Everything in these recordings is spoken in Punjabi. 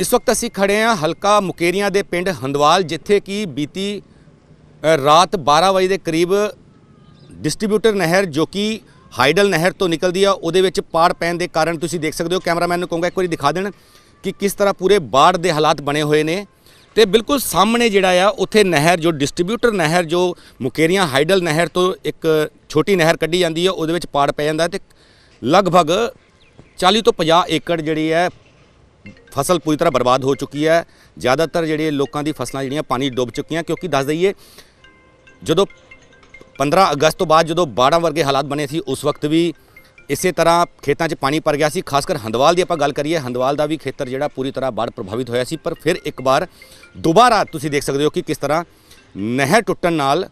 ਇਸ ਵਕਤ ਅਸੀਂ ਖੜੇ ਹਾਂ ਹਲਕਾ ਮੁਕੇਰੀਆਂ ਦੇ ਪਿੰਡ ਹੰਦਵਾਲ ਜਿੱਥੇ ਕਿ ਬੀਤੀ ਰਾਤ 12 ਵਜੇ ਦੇ ਕਰੀਬ ਡਿਸਟ੍ਰੀਬਿਊਟਰ ਨਹਿਰ ਜੋ ਕਿ ਹਾਈਡਲ ਨਹਿਰ ਤੋਂ ਨਿਕਲਦੀ ਆ ਉਹਦੇ ਵਿੱਚ ਪਾੜ ਪੈਣ ਦੇ ਕਾਰਨ ਤੁਸੀਂ ਦੇਖ ਸਕਦੇ ਹੋ ਕੈਮਰਾਮੈਨ ਨੂੰ ਕਹੂੰਗਾ ਇੱਕ ਵਾਰੀ ਦਿਖਾ ਦੇਣ ਕਿ ਕਿਸ ਤਰ੍ਹਾਂ ਪੂਰੇ ਬਾੜ ਦੇ ਹਾਲਾਤ ਬਣੇ ਹੋਏ ਨੇ ਤੇ ਬਿਲਕੁਲ ਸਾਹਮਣੇ ਜਿਹੜਾ ਆ ਉੱਥੇ ਨਹਿਰ ਜੋ ਡਿਸਟ੍ਰੀਬਿਊਟਰ ਨਹਿਰ ਜੋ ਮੁਕੇਰੀਆਂ ਹਾਈਡਲ ਨਹਿਰ ਤੋਂ ਇੱਕ ਛੋਟੀ ਨਹਿਰ ਕੱਢੀ ਜਾਂਦੀ ਹੈ ਉਹਦੇ ਵਿੱਚ ਪਾੜ ਪੈ ਜਾਂਦਾ ਤੇ ਲਗਭਗ 40 ਤੋਂ 50 ਏਕੜ ਜਿਹੜੀ ਹੈ ਫਸਲ ਪੂਰੀ ਤਰ੍ਹਾਂ ਬਰਬਾਦ ਹੋ ਚੁੱਕੀ ਹੈ ਜ਼ਿਆਦਾਤਰ ਜਿਹੜੇ ਲੋਕਾਂ ਦੀ ਫਸਲਾਂ ਜਿਹੜੀਆਂ ਪਾਣੀ ਡੁੱਬ ਚੁੱਕੀਆਂ ਕਿਉਂਕਿ ਦੱਸ ਦਈਏ ਜਦੋਂ 15 ਅਗਸਤ ਤੋਂ ਬਾਅਦ ਜਦੋਂ ਬਾੜਾਂ ਵਰਗੇ ਹਾਲਾਤ ਬਣੇ ਸੀ ਉਸ ਵਕਤ ਵੀ ਇਸੇ ਤਰ੍ਹਾਂ ਖੇਤਾਂ 'ਚ ਪਾਣੀ ਭਰ ਗਿਆ ਸੀ ਖਾਸ ਕਰ ਹੰਦਵਾਲ ਦੀ ਆਪਾਂ ਗੱਲ ਕਰੀਏ ਹੰਦਵਾਲ ਦਾ ਵੀ ਖੇਤਰ ਜਿਹੜਾ ਪੂਰੀ ਤਰ੍ਹਾਂ ਬਾੜ ਪ੍ਰਭਾਵਿਤ ਹੋਇਆ ਸੀ ਪਰ ਫਿਰ ਇੱਕ ਵਾਰ ਦੁਬਾਰਾ ਤੁਸੀਂ ਦੇਖ ਸਕਦੇ ਹੋ ਕਿ ਕਿਸ ਤਰ੍ਹਾਂ ਨਹਿਰ ਟੁੱਟਣ ਨਾਲ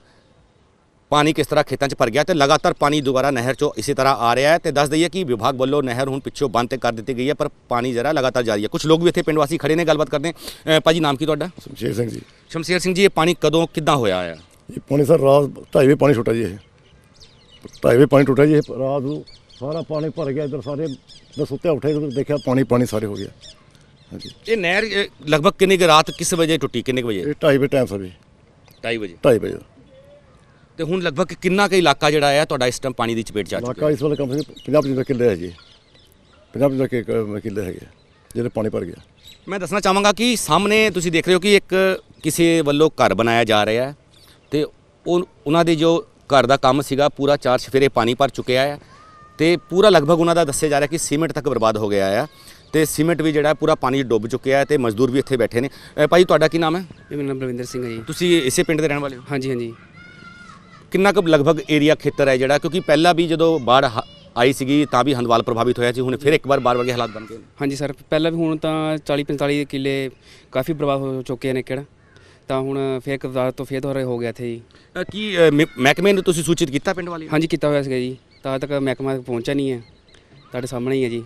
पानी किस तरह खेतों भर गया तो लगातार पानी दोबारा नहर चो इसी तरह आ रहा है तो दस दिए कि विभाग वालों नहर हूँ पिछों बंद तो कर दी गई है पर पानी जरा लगातार जारी है कुछ लोग भी इतने पिंड वासी खड़े ने गलबात करते हैं भाजी नाम की तो शमशेर सिंह जी शमशेर सिंह जी ये पानी कदों कि हो है पानी सर रात ढाई बजे पानी छुट्टा जी ढाई बजे पानी टुटा जी रात सारा पानी भर गया इधर सारे सुत उठे देखा पानी पानी सारे हो गया हाँ ये नहर लगभग किन्नी रात किस बजे टुटी किन्ने बजे ढाई बजे टाइम सर जी ढाई बजे ढाई बजे ਤੇ ਹੁਣ ਲਗਭਗ ਕਿੰਨਾ ਕੁ ਇਲਾਕਾ ਜਿਹੜਾ ਆ ਤੁਹਾਡਾ ਇਸ ਟਾਈਮ ਪਾਣੀ ਦੀ ਚਪੇਟ ਚ ਆ ਚੁੱਕਾ ਇਲਾਕਾ ਇਸ ਵੇਲੇ ਕਮ ਸੇ ਕਮ 50 ਕਿੱਲੇ ਹੈ ਜੀ 50 50 ਕਿੱਲੇ ਹੈ ਜਿਹੜੇ ਪਾਣੀ ਭਰ ਗਿਆ ਮੈਂ ਦੱਸਣਾ ਚਾਹਾਂਗਾ ਕਿ ਸਾਹਮਣੇ ਤੁਸੀਂ ਦੇਖ ਰਹੇ ਹੋ ਕਿ ਇੱਕ ਕਿਸੇ ਵੱਲੋਂ ਘਰ ਬਣਾਇਆ ਜਾ ਰਿਹਾ ਹੈ ਤੇ ਉਹ ਉਹਨਾਂ ਦੇ ਜੋ ਘਰ ਦਾ ਕੰਮ ਸੀਗਾ ਪੂਰਾ ਚਾਰ ਸਫੇਰੇ ਪਾਣੀ ਭਰ ਚੁੱਕਿਆ ਹੈ ਤੇ ਪੂਰਾ ਲਗਭਗ ਉਹਨਾਂ ਦਾ ਦੱਸਿਆ ਜਾ ਰਿਹਾ ਕਿ ਸੀਮੈਂਟ ਤੱਕ ਬਰਬਾਦ ਹੋ ਗਿਆ ਹੈ ਤੇ ਸੀਮੈਂਟ ਵੀ ਜਿਹੜਾ ਪੂਰਾ ਪਾਣੀ ਡੁੱਬ ਚੁੱਕਿਆ ਹੈ ਤੇ ਮਜ਼ਦੂਰ ਵੀ ਇੱਥੇ ਬੈਠੇ ਨੇ ਭਾਈ ਤੁਹਾਡਾ ਕੀ ਨਾਮ ਹੈ ਮੇਰਾ ਨਾਮ ਰਵਿੰਦਰ ਸਿੰਘ ਹੈ ਜੀ ਤੁਸੀਂ ਇਸੇ ਪਿੰਡ ਦੇ ਰਹਿਣ ਵਾਲੇ ਹੋ ਹਾਂਜੀ ਹਾਂਜੀ ਕਿੰਨਾ ਕੁ ਲਗਭਗ ਏਰੀਆ ਖੇਤਰ ਹੈ ਜਿਹੜਾ ਕਿਉਂਕਿ ਪਹਿਲਾਂ ਵੀ ਜਦੋਂ ਬਾੜ ਆਈ ਸੀਗੀ ਤਾਂ ਵੀ ਹੰਦਵਾਲ ਪ੍ਰਭਾਵਿਤ ਹੋਇਆ ਸੀ ਹੁਣ ਫਿਰ ਇੱਕ ਵਾਰ ਬਾੜ ਵਰਗੇ ਹਾਲਾਤ ਬਣ ਗਏ ਹਾਂਜੀ ਸਰ ਪਹਿਲਾਂ ਵੀ ਹੁਣ ਤਾਂ 40 45 ਕਿੱਲੇ ਕਾਫੀ ਪ੍ਰਭਾਵ ਹੋ ਚੁੱਕੇ ਨੇ ਕਿਹੜਾ ਤਾਂ ਹੁਣ ਫੇਰ ਇੱਕ ਵਾਰ ਤੋਂ ਫੇਰ ਦੁਬਾਰਾ ਹੋ ਗਿਆ ਇੱਥੇ ਜੀ ਕੀ ਮਹਿਕਮੇ ਨੂੰ ਤੁਸੀਂ ਸੂਚਿਤ ਕੀਤਾ ਪਿੰਡ ਵਾਲੇ ਹਾਂਜੀ ਕੀਤਾ ਹੋਇਆ ਸੀਗਾ ਜੀ ਤਾਂ ਤੱਕ ਮਹਿਕਮਾ ਪਹੁੰਚਿਆ ਨਹੀਂ ਹੈ ਤੁਹਾਡੇ ਸਾਹਮਣੇ ਹੀ ਹੈ ਜੀ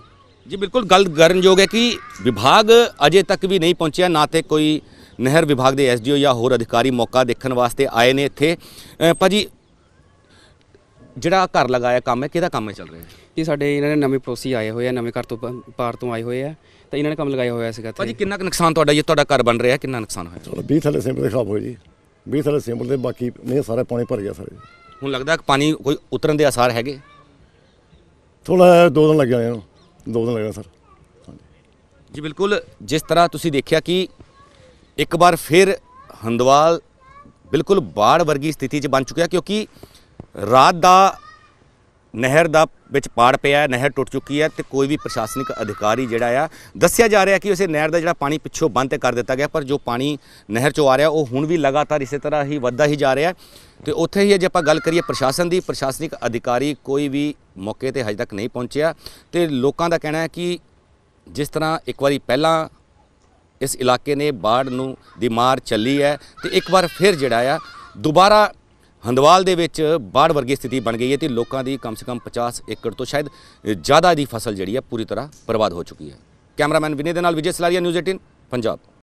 ਜੀ ਬਿਲਕੁਲ ਗੱਲ ਜੋਗ ਹੈ ਕਿ ਵਿਭਾਗ ਅਜੇ ਤੱਕ ਵੀ ਨਹੀਂ ਪਹੁੰਚਿਆ ਨਾ ਤੇ ਕੋਈ ਨਹਿਰ ਵਿਭਾਗ ਦੇ ਐਸਡੀਓ ਜਾਂ ਹੋਰ ਅਧਿਕਾਰੀ ਮੌਕਾ ਦੇਖਣ ਵਾਸਤੇ ਆਏ ਨੇ ਇੱਥੇ ਭਾਜੀ ਜਿਹੜਾ ਘਰ ਲਗਾਇਆ ਕੰਮ ਹੈ ਕਿਹਦਾ ਕੰਮ ਚੱਲ ਰਿਹਾ ਹੈ ਇਹ ਸਾਡੇ ਇਹਨਾਂ ਨੇ ਨਵੇਂ ਪ੍ਰੋਸੀ ਆਏ ਹੋਏ ਆ ਨਵੇਂ ਘਰ ਤੋਂ ਪਾਰ ਤੋਂ ਆਏ ਹੋਏ ਆ ਤਾਂ ਇਹਨਾਂ ਨੇ ਕੰਮ ਲਗਾਇਆ ਹੋਇਆ ਸੀਗਾ ਭਾਜੀ ਕਿੰਨਾ ਕੁ ਨੁਕਸਾਨ ਤੁਹਾਡਾ ਜੇ ਤੁਹਾਡਾ ਘਰ ਬਣ ਰਿਹਾ ਕਿੰਨਾ ਨੁਕਸਾਨ ਹੋਇਆ ਚਲੋ 20 ਥੱਲੇ ਸਿੰਪਲ ਦੇ ਖਾਬ ਹੋਏ ਜੀ 20 ਥੱਲੇ ਸਿੰਪਲ ਦੇ ਬਾਕੀ ਨੇ ਸਾਰੇ ਪਾਣੀ ਭਰ ਗਿਆ ਸਾਰੇ ਹੁਣ ਲੱਗਦਾ ਕਿ ਪਾਣੀ ਕੋਈ ਉਤਰਨ ਦੇ ਆਸਾਰ ਹੈਗੇ ਥੋੜਾ ਦੋ ਦਿਨ ਲੱਗਿਆ ਇਹਨੂੰ ਦੋ ਦਿਨ ਲੱਗਣਾ ਸਰ ਜੀ ਬਿਲਕੁਲ ਜਿਸ ਤਰ੍ਹਾਂ ਤੁਸੀਂ ਦੇਖਿਆ ਕਿ ਇੱਕ ਵਾਰ ਫਿਰ ਹੰਦਵਾਲ ਬਿਲਕੁਲ ਬਾੜ ਵਰਗੀ ਸਥਿਤੀ 'ਚ ਬਣ ਚੁੱਕਿਆ ਕਿਉਂਕਿ ਰਾਤ ਦਾ ਨਹਿਰ ਦਾ ਵਿੱਚ ਪਾੜ ਪਿਆ ਹੈ ਨਹਿਰ ਟੁੱਟ ਚੁੱਕੀ ਹੈ ਤੇ ਕੋਈ ਵੀ ਪ੍ਰਸ਼ਾਸਨਿਕ ਅਧਿਕਾਰੀ ਜਿਹੜਾ ਆ ਦੱਸਿਆ ਜਾ ਰਿਹਾ ਕਿ ਉਸੇ ਨਹਿਰ ਦਾ ਜਿਹੜਾ ਪਾਣੀ ਪਿੱਛੋਂ ਬੰਦ ਕਰ ਦਿੱਤਾ ਗਿਆ ਪਰ ਜੋ ਪਾਣੀ ਨਹਿਰ ਚੋਂ ਆ ਰਿਹਾ ਉਹ ਹੁਣ ਵੀ ਲਗਾਤਾਰ ਇਸੇ ਤਰ੍ਹਾਂ ਹੀ ਵੱਧਦਾ ਹੀ ਜਾ ਰਿਹਾ ਤੇ ਉੱਥੇ ਹੀ ਜੇ ਆਪਾਂ ਗੱਲ ਕਰੀਏ ਪ੍ਰਸ਼ਾਸਨ ਦੀ ਪ੍ਰਸ਼ਾਸਨਿਕ ਅਧਿਕਾਰੀ ਕੋਈ ਵੀ ਮੌਕੇ ਤੇ ਹਜੇ ਤੱਕ ਨਹੀਂ ਪਹੁੰਚਿਆ ਤੇ ਲੋਕਾਂ ਦਾ ਕਹਿਣਾ ਹੈ ਕਿ ਜਿਸ ਤਰ੍ਹਾਂ ਇੱਕ ਵਾਰੀ ਪਹਿਲਾਂ ਇਸ ਇਲਾਕੇ ਨੇ ਬਾੜ ਨੂੰ ਦੀ ਮਾਰ ਚੱਲੀ ਹੈ ਤੇ ਇੱਕ ਵਾਰ ਫਿਰ ਜਿਹੜਾ ਆ ਦੁਬਾਰਾ ਹੰਦਵਾਲ ਦੇ ਵਿੱਚ ਬਾੜ ਵਰਗੀ ਸਥਿਤੀ ਬਣ ਗਈ ਹੈ ਤੇ ਲੋਕਾਂ ਦੀ ਕਮ ਸੇ ਕਮ 50 ਏਕੜ ਤੋਂ ਸ਼ਾਇਦ ਜ਼ਿਆਦਾ ਦੀ ਫਸਲ ਜਿਹੜੀ ਹੈ ਪੂਰੀ ਤਰ੍ਹਾਂ ਬਰਬਾਦ ਹੋ ਚੁੱਕੀ ਹੈ ਕੈਮਰਾਮੈਨ ਵਿਨੇ ਦੇ ਨਾਲ ਵਿਜੇ ਸਲਾਰੀਆ ਨਿਊਜ਼ 18 ਪੰਜਾਬ